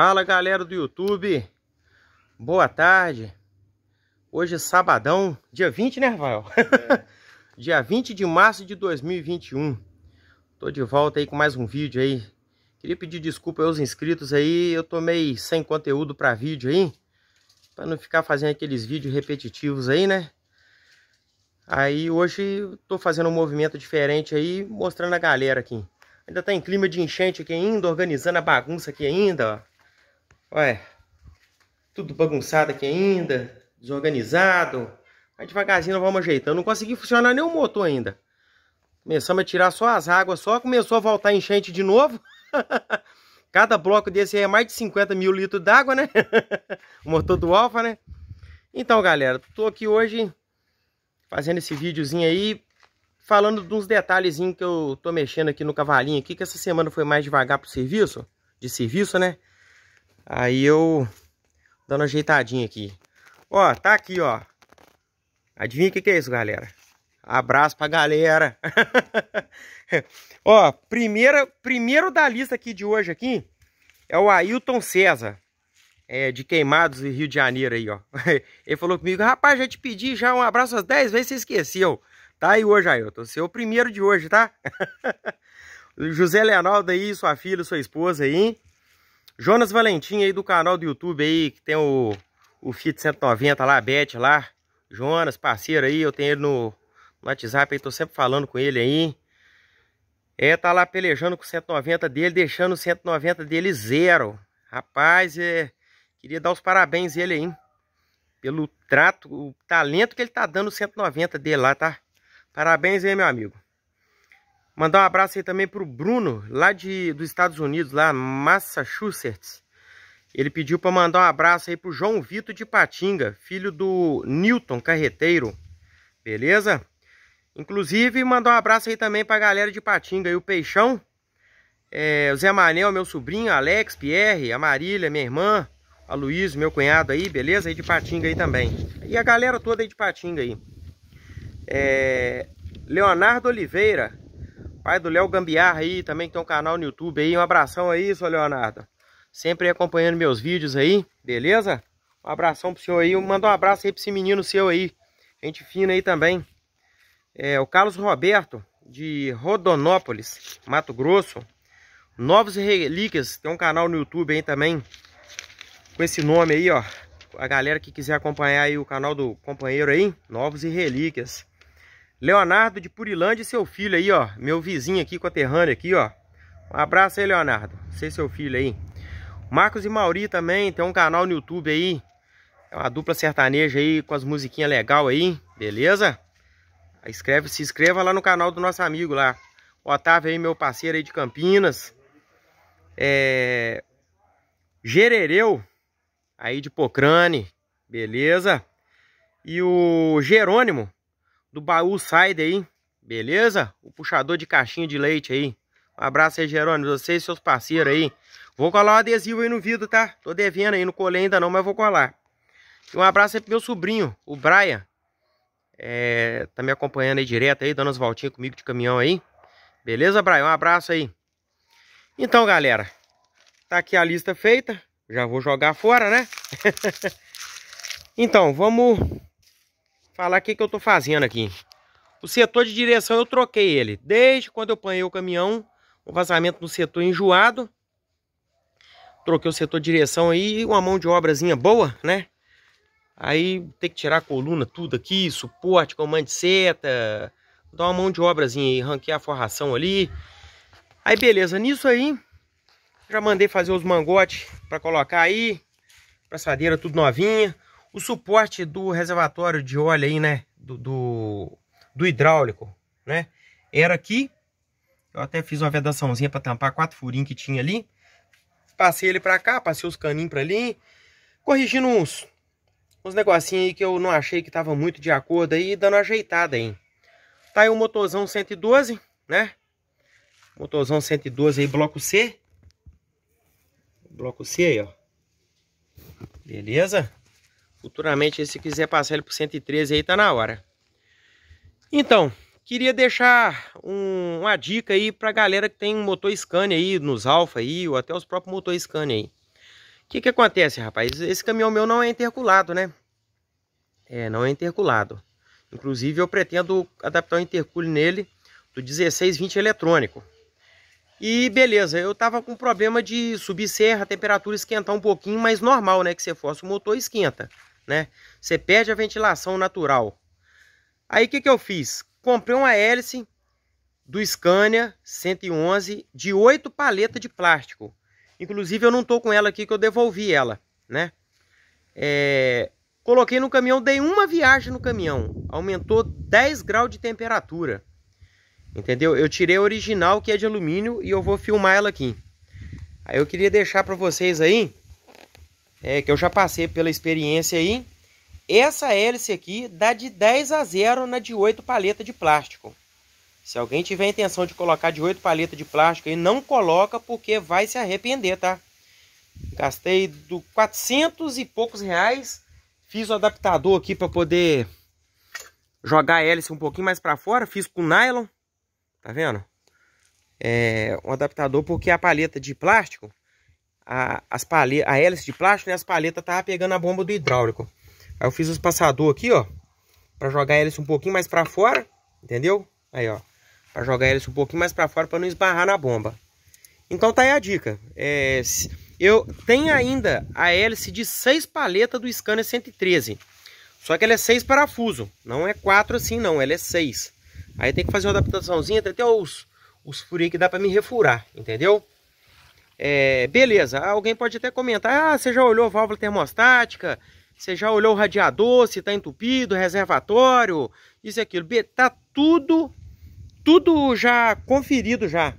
Fala galera do YouTube, boa tarde. Hoje é sabadão, dia 20, né, Rafael? É. dia 20 de março de 2021. Tô de volta aí com mais um vídeo aí. Queria pedir desculpa aos inscritos aí, eu tomei sem conteúdo para vídeo aí, para não ficar fazendo aqueles vídeos repetitivos aí, né? Aí hoje tô fazendo um movimento diferente aí, mostrando a galera aqui. Ainda tá em clima de enchente aqui ainda, organizando a bagunça aqui ainda, ó. Olha, tudo bagunçado aqui ainda, desorganizado. Aí devagarzinho nós vamos ajeitando. Não consegui funcionar nem o motor ainda. Começamos a tirar só as águas só, começou a voltar enchente de novo. Cada bloco desse aí é mais de 50 mil litros d'água, né? o motor do Alfa, né? Então, galera, tô aqui hoje fazendo esse videozinho aí, falando de uns detalhezinhos que eu tô mexendo aqui no cavalinho aqui, que essa semana foi mais devagar pro serviço, de serviço, né? Aí eu dando uma ajeitadinha aqui. Ó, tá aqui, ó. Adivinha o que, que é isso, galera? Abraço pra galera. ó, primeira, primeiro da lista aqui de hoje aqui é o Ailton César. É, de Queimados, e Rio de Janeiro aí, ó. Ele falou comigo, rapaz, já te pedi já um abraço às 10 vezes, você esqueceu. Tá aí hoje, Ailton. Você é o primeiro de hoje, tá? José Leonardo aí, sua filha, sua esposa aí. Jonas Valentim aí do canal do YouTube aí, que tem o, o Fit 190 lá, a Beth lá. Jonas, parceiro aí, eu tenho ele no, no WhatsApp aí, tô sempre falando com ele aí. É, tá lá pelejando com o 190 dele, deixando o 190 dele zero. Rapaz, é, queria dar os parabéns ele aí, Pelo trato, o talento que ele tá dando o 190 dele lá, tá? Parabéns aí, meu amigo. Mandar um abraço aí também pro Bruno, lá de, dos Estados Unidos, lá Massachusetts. Ele pediu para mandar um abraço aí pro João Vitor de Patinga, filho do Newton Carreteiro. Beleza? Inclusive, mandar um abraço aí também pra galera de Patinga e o Peixão. É, o Zé Manel, meu sobrinho, Alex, Pierre, a Marília, minha irmã, a Luiz, meu cunhado aí, beleza? Aí de Patinga aí também. E a galera toda aí de Patinga aí. É, Leonardo Oliveira, Pai do Léo Gambiarra aí, também que tem um canal no YouTube aí. Um abração aí, seu Leonardo. Sempre acompanhando meus vídeos aí, beleza? Um abração pro senhor aí. Manda um abraço aí pra esse menino seu aí. Gente fina aí também. É, o Carlos Roberto, de Rodonópolis, Mato Grosso. Novos Relíquias, tem um canal no YouTube aí também. Com esse nome aí, ó. A galera que quiser acompanhar aí o canal do companheiro aí, Novos e Relíquias. Leonardo de Purilândia e seu filho aí, ó. Meu vizinho aqui, conterrâneo aqui, ó. Um abraço aí, Leonardo. Você e seu filho aí. Marcos e Mauri também, tem um canal no YouTube aí. É uma dupla sertaneja aí, com as musiquinhas legal aí, beleza? Escreve, se inscreva lá no canal do nosso amigo lá. O Otávio aí, meu parceiro aí de Campinas. É... Gerereu, aí de Pocrane, beleza? E o Jerônimo, do baú side aí, beleza? O puxador de caixinha de leite aí. Um abraço aí, Jerônimo, você e seus parceiros aí. Vou colar o um adesivo aí no vidro, tá? Tô devendo aí, não colei ainda não, mas vou colar. E um abraço aí pro meu sobrinho, o Brian. É, tá me acompanhando aí direto aí, dando as voltinhas comigo de caminhão aí. Beleza, Brian? Um abraço aí. Então, galera, tá aqui a lista feita. Já vou jogar fora, né? então, vamos falar o que, que eu tô fazendo aqui. O setor de direção eu troquei ele. Desde quando eu apanhei o caminhão, o vazamento no setor enjoado. Troquei o setor de direção aí, uma mão de obrazinha boa, né? Aí tem que tirar a coluna, tudo aqui, suporte, comando de seta, dar uma mão de obrazinha aí, ranquear a forração ali. Aí beleza, nisso aí, já mandei fazer os mangotes para colocar aí, braçadeira tudo novinha. O suporte do reservatório de óleo aí, né? Do, do, do hidráulico, né? Era aqui. Eu até fiz uma vedaçãozinha para tampar quatro furinhos que tinha ali. Passei ele para cá, passei os caninhos para ali. Corrigindo uns, uns negocinhos aí que eu não achei que tava muito de acordo aí. Dando ajeitada aí. Tá aí o motorzão 112, né? Motorzão 112 aí, bloco C. Bloco C aí, ó. Beleza? Futuramente, se quiser passar ele por 113 aí, tá na hora. Então, queria deixar um, uma dica aí pra galera que tem um motor Scania aí, nos Alfa aí, ou até os próprios motor Scania aí. O que que acontece, rapaz? Esse caminhão meu não é interculado, né? É, não é interculado. Inclusive, eu pretendo adaptar o um intercooler nele do 1620 eletrônico. E beleza, eu tava com problema de subir serra, a temperatura esquentar um pouquinho, mas normal, né? Que você força o motor esquenta né? Você perde a ventilação natural. Aí o que, que eu fiz? Comprei uma hélice do Scania 111 de 8 paletas de plástico. Inclusive eu não estou com ela aqui que eu devolvi ela, né? É... Coloquei no caminhão, dei uma viagem no caminhão. Aumentou 10 graus de temperatura. Entendeu? Eu tirei a original que é de alumínio e eu vou filmar ela aqui. Aí eu queria deixar para vocês aí é, que eu já passei pela experiência aí, essa hélice aqui dá de 10 a 0 na de 8 paleta de plástico. Se alguém tiver a intenção de colocar de 8 paleta de plástico aí, não coloca porque vai se arrepender, tá? Gastei do 400 e poucos reais, fiz o adaptador aqui para poder jogar a hélice um pouquinho mais para fora, fiz com nylon, tá vendo? É, um adaptador porque a paleta de plástico a, as paleta, a hélice de plástico, e né? As paletas tava pegando a bomba do hidráulico. Aí eu fiz os passador aqui, ó. Pra jogar a hélice um pouquinho mais pra fora. Entendeu? Aí, ó. Pra jogar a hélice um pouquinho mais pra fora pra não esbarrar na bomba. Então tá aí a dica. É, eu tenho ainda a hélice de seis paletas do Scanner 113. Só que ela é seis parafuso. Não é quatro assim não, ela é seis Aí tem que fazer uma adaptaçãozinha, tem até os, os furinhos que dá pra me refurar, entendeu? É, beleza, alguém pode até comentar, ah, você já olhou a válvula termostática, você já olhou o radiador, se está entupido, reservatório, isso e aquilo. Está tudo, tudo já conferido já.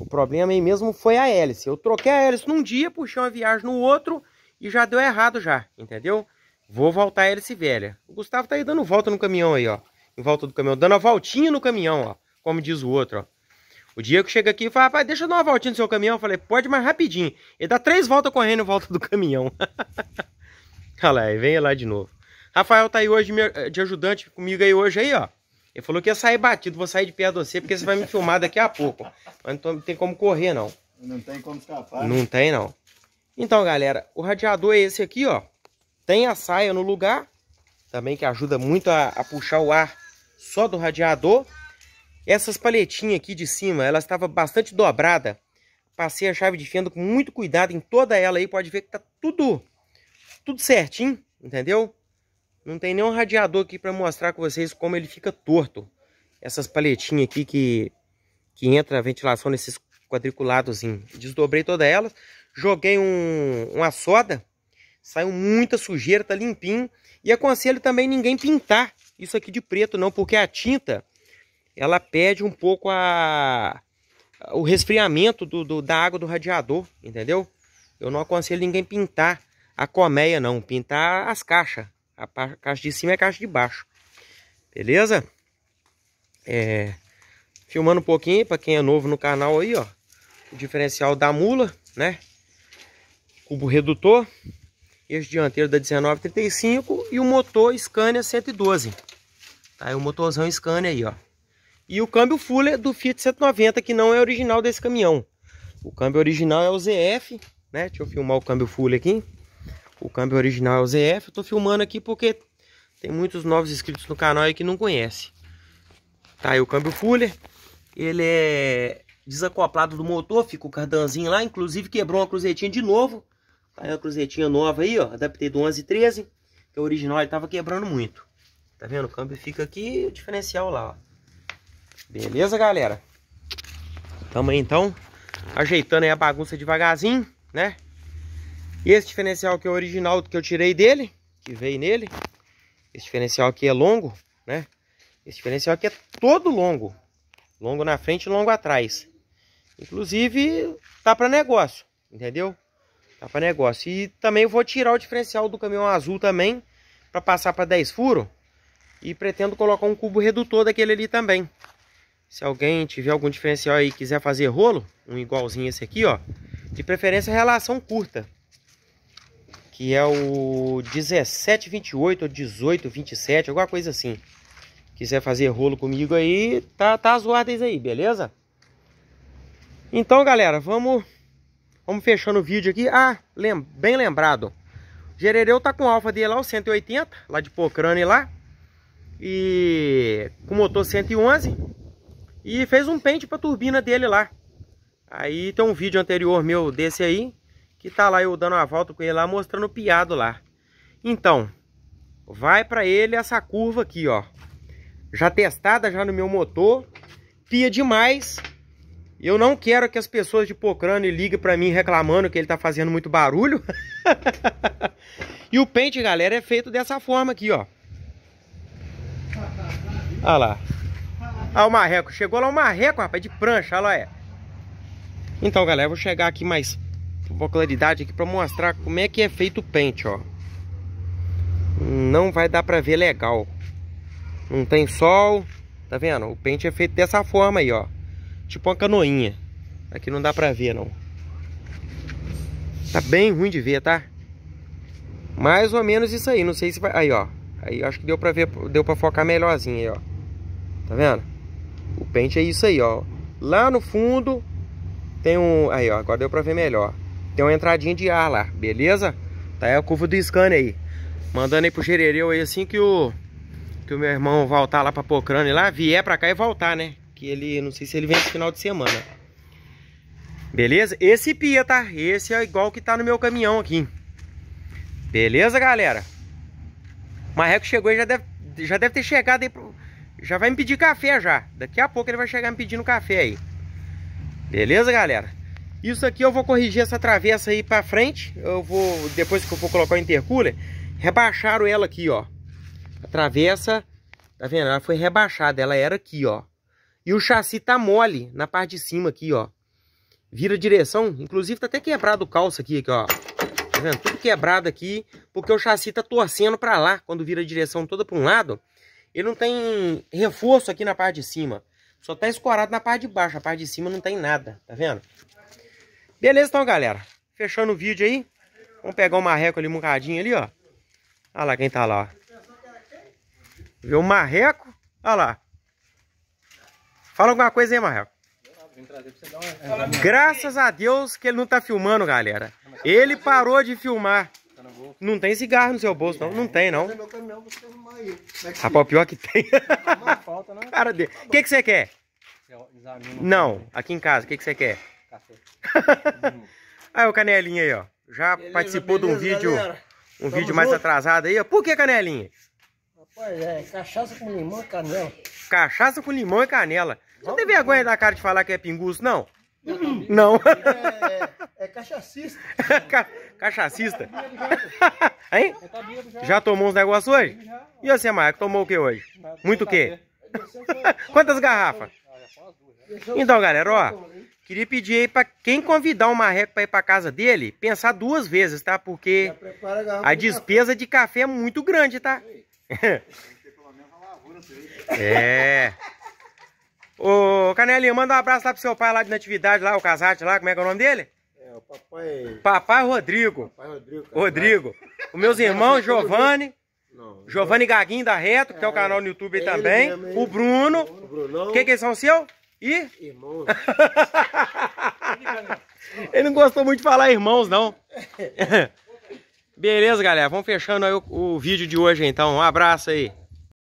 O problema aí mesmo foi a hélice. Eu troquei a hélice num dia, puxei uma viagem no outro e já deu errado já, entendeu? Vou voltar a hélice velha. O Gustavo tá aí dando volta no caminhão aí, ó. Em volta do caminhão, dando a voltinha no caminhão, ó. Como diz o outro, ó. O Diego chega aqui e fala, rapaz, deixa eu dar uma voltinha no seu caminhão. Eu falei, pode, mas rapidinho. Ele dá três voltas correndo em volta do caminhão. Olha lá, vem lá de novo. Rafael tá aí hoje eh, de ajudante comigo aí hoje aí, ó. Ele falou que ia sair batido, vou sair de perto de você porque você vai me filmar daqui a pouco. Mas não tem como correr, não. Não tem como escapar. Não tem, não. Então, galera, o radiador é esse aqui, ó. Tem a saia no lugar, também que ajuda muito a, a puxar o ar só do radiador. Essas palhetinhas aqui de cima, ela estava bastante dobrada. Passei a chave de fenda com muito cuidado em toda ela aí. Pode ver que tá tudo, tudo certinho, entendeu? Não tem nenhum radiador aqui para mostrar com vocês como ele fica torto. Essas palhetinhas aqui que, que entra a ventilação nesses quadriculados. Desdobrei toda ela. Joguei um, uma soda. Saiu muita sujeira, tá limpinho. E aconselho também ninguém pintar isso aqui de preto não, porque a tinta ela perde um pouco a, o resfriamento do, do, da água do radiador, entendeu? Eu não aconselho ninguém pintar a colmeia não, pintar as caixas. A caixa de cima e é a caixa de baixo. Beleza? É, filmando um pouquinho para quem é novo no canal aí, ó. O diferencial da mula, né? Cubo redutor, eixo dianteiro da 1935 e o motor Scania 112. Tá aí o motorzão Scania aí, ó. E o câmbio Fuller do Fiat 190, que não é original desse caminhão. O câmbio original é o ZF, né? Deixa eu filmar o câmbio Fuller aqui. O câmbio original é o ZF. Eu tô filmando aqui porque tem muitos novos inscritos no canal aí que não conhece. Tá aí o câmbio Fuller. Ele é desacoplado do motor, fica o cardanzinho lá. Inclusive quebrou uma cruzetinha de novo. Tá aí uma cruzetinha nova aí, ó. Adaptei do 1113. Que o é original ele tava quebrando muito. Tá vendo? O câmbio fica aqui o diferencial lá, ó. Beleza, galera? Tamo aí, então, ajeitando aí a bagunça devagarzinho, né? E esse diferencial que é o original que eu tirei dele, que veio nele. Esse diferencial aqui é longo, né? Esse diferencial aqui é todo longo. Longo na frente e longo atrás. Inclusive, tá para negócio, entendeu? Tá para negócio. E também vou tirar o diferencial do caminhão azul também, para passar para 10 furo. E pretendo colocar um cubo redutor daquele ali também. Se alguém tiver algum diferencial aí e quiser fazer rolo, um igualzinho esse aqui, ó. De preferência relação curta. Que é o 1728 ou 1827, alguma coisa assim. Quiser fazer rolo comigo aí, tá, tá as ordens aí, beleza? Então, galera, vamos, vamos fechando o vídeo aqui. Ah, lem, bem lembrado. Gerereu tá com alfa dele lá, o 180, lá de Pocrane lá. E com motor 111 e fez um pente para turbina dele lá. Aí tem um vídeo anterior meu desse aí, que tá lá eu dando uma volta com ele lá, mostrando o piado lá. Então, vai para ele essa curva aqui, ó. Já testada já no meu motor, pia demais. Eu não quero que as pessoas de Pocrane liguem para mim reclamando que ele tá fazendo muito barulho. e o pente, galera, é feito dessa forma aqui, ó. Olha lá. Olha o marreco. Chegou lá o marreco, rapaz, de prancha, olha lá, é. Então, galera, eu vou chegar aqui mais com claridade aqui pra mostrar como é que é feito o pente, ó. Não vai dar pra ver legal. Não tem sol, tá vendo? O pente é feito dessa forma aí, ó. Tipo uma canoinha. Aqui não dá pra ver, não. Tá bem ruim de ver, tá? Mais ou menos isso aí, não sei se vai... Aí, ó. Aí acho que deu pra ver, deu pra focar melhorzinho aí, ó. Tá vendo? O pente é isso aí, ó. Lá no fundo tem um... Aí, ó, agora deu pra ver melhor. Tem uma entradinha de ar lá, beleza? Tá aí a curva do scanner aí. Mandando aí pro Gerereu aí assim que o... Que o meu irmão voltar lá pra e lá, vier pra cá e voltar, né? Que ele... Não sei se ele vem no final de semana. Beleza? Esse pia, tá? Esse é igual que tá no meu caminhão aqui. Beleza, galera? O Marreco é chegou e já deve, já deve ter chegado aí pro já vai me pedir café já. Daqui a pouco ele vai chegar me pedindo café aí. Beleza, galera? Isso aqui eu vou corrigir essa travessa aí pra frente. Eu vou, depois que eu for colocar o intercooler, rebaixaram ela aqui, ó. A travessa, tá vendo? Ela foi rebaixada, ela era aqui, ó. E o chassi tá mole na parte de cima aqui, ó. Vira direção, inclusive tá até quebrado o calço aqui, aqui ó. Tá vendo? Tudo quebrado aqui, porque o chassi tá torcendo pra lá. Quando vira a direção toda pra um lado, ele não tem reforço aqui na parte de cima. Só tá escorado na parte de baixo. A parte de cima não tem nada, tá vendo? Beleza então, galera. Fechando o vídeo aí. Vamos pegar o marreco ali, mucadinho ali, ó. Olha lá quem tá lá, ó. Vê o marreco? Olha lá. Fala alguma coisa aí, marreco. Graças a Deus que ele não tá filmando, galera. Ele parou de filmar bolso. Não tem cigarro no seu bolso, não? Não tem, não. Meu caminhão, aí. Rapaz, pior que tem. falta, né? Cara dele. O que, que você quer? É né? Não, aqui em casa, o que, que você quer? Café. aí ah, o Canelinha aí, ó. Já beleza, participou beleza, de um vídeo, galera. um Tamo vídeo junto. mais atrasado aí, ó. Por que Canelinha? Rapaz, é cachaça com limão e canela. Cachaça com limão e canela. Você não tem vergonha da cara de falar que é pinguço, não? Não. não. É, é, é cachacista. Cachacista. hein? Já tomou uns negócios hoje? E você, Marco, tomou o que hoje? Muito o quê? Quantas garrafas? Então, galera, ó, queria pedir aí pra quem convidar o Marreco pra ir pra casa dele, pensar duas vezes, tá? Porque a despesa de café é muito grande, tá? é. Ô, Canelinha, manda um abraço lá pro seu pai lá de natividade, lá, o Casate lá, como é que é o nome dele? papai. Papai Rodrigo. Papai Rodrigo. Cara. Rodrigo. Os meus é irmãos, Giovanni. Giovanni Gaguinho da Reto, que é, tem o canal no YouTube também. Mesmo, o Bruno. O Brunão. Quem que são seu? E? Irmãos. Ele não gostou muito de falar irmãos, não. Beleza, galera. Vamos fechando aí o, o vídeo de hoje, então. Um abraço aí.